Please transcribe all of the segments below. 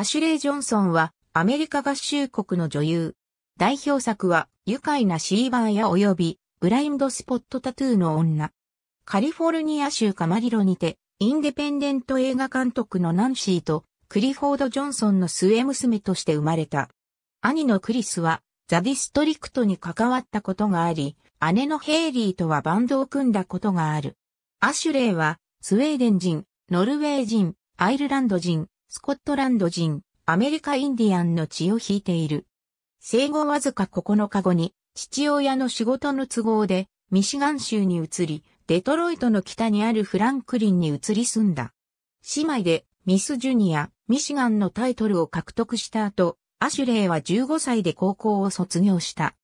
アシュレイ・ジョンソンはアメリカ合衆国の女優。代表作は愉快なシーバーや及びブラインドスポットタトゥーの女。カリフォルニア州カマリロにてインデペンデント映画監督のナンシーとクリフォード・ジョンソンの末娘として生まれた。兄のクリスはザ・ディストリクトに関わったことがあり、姉のヘイリーとはバンドを組んだことがある。アシュレイはスウェーデン人、ノルウェー人、アイルランド人、スコットランド人、アメリカインディアンの血を引いている。生後わずか9日後に、父親の仕事の都合で、ミシガン州に移り、デトロイトの北にあるフランクリンに移り住んだ。姉妹で、ミス・ジュニア、ミシガンのタイトルを獲得した後、アシュレイは15歳で高校を卒業した。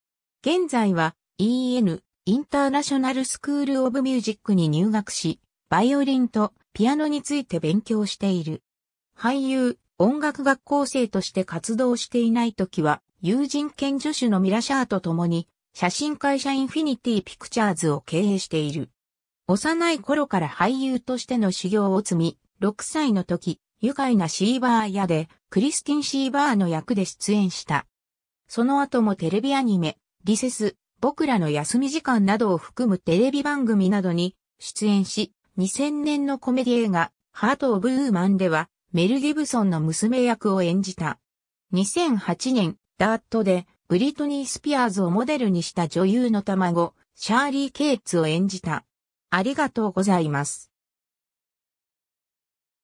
現在は、EN、インターナショナルスクール・オブ・ミュージックに入学し、バイオリンとピアノについて勉強している。俳優、音楽学校生として活動していない時は、友人兼助手のミラシャーと共に、写真会社インフィニティピクチャーズを経営している。幼い頃から俳優としての修行を積み、6歳の時、愉快なシーバー屋で、クリスティン・シーバーの役で出演した。その後もテレビアニメ、リセス、僕らの休み時間などを含むテレビ番組などに出演し、2000年のコメディ映画、ハート・オブ・ウーマンでは、メル・ギブソンの娘役を演じた。2008年、ダートで、ブリトニー・スピアーズをモデルにした女優の卵、シャーリー・ケイツを演じた。ありがとうございます。